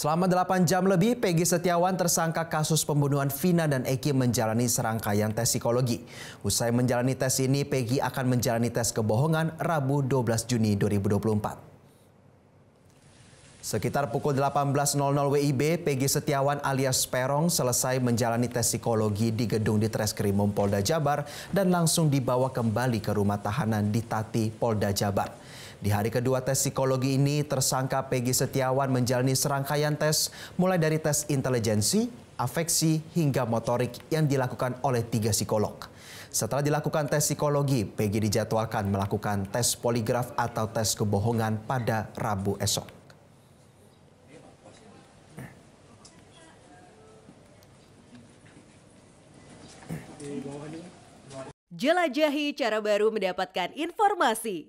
Selama 8 jam lebih, Peggy Setiawan tersangka kasus pembunuhan Vina dan Eki menjalani serangkaian tes psikologi. Usai menjalani tes ini, Peggy akan menjalani tes kebohongan Rabu 12 Juni 2024. Sekitar pukul 18.00 WIB, Peggy Setiawan alias Perong selesai menjalani tes psikologi di gedung di Treskrimum Polda Jabar dan langsung dibawa kembali ke rumah tahanan di Tati Polda Jabar. Di hari kedua tes psikologi ini, tersangka Peggy Setiawan menjalani serangkaian tes mulai dari tes intelijensi, afeksi, hingga motorik yang dilakukan oleh tiga psikolog. Setelah dilakukan tes psikologi, Peggy dijadwalkan melakukan tes poligraf atau tes kebohongan pada Rabu esok. Jelajahi cara baru mendapatkan informasi.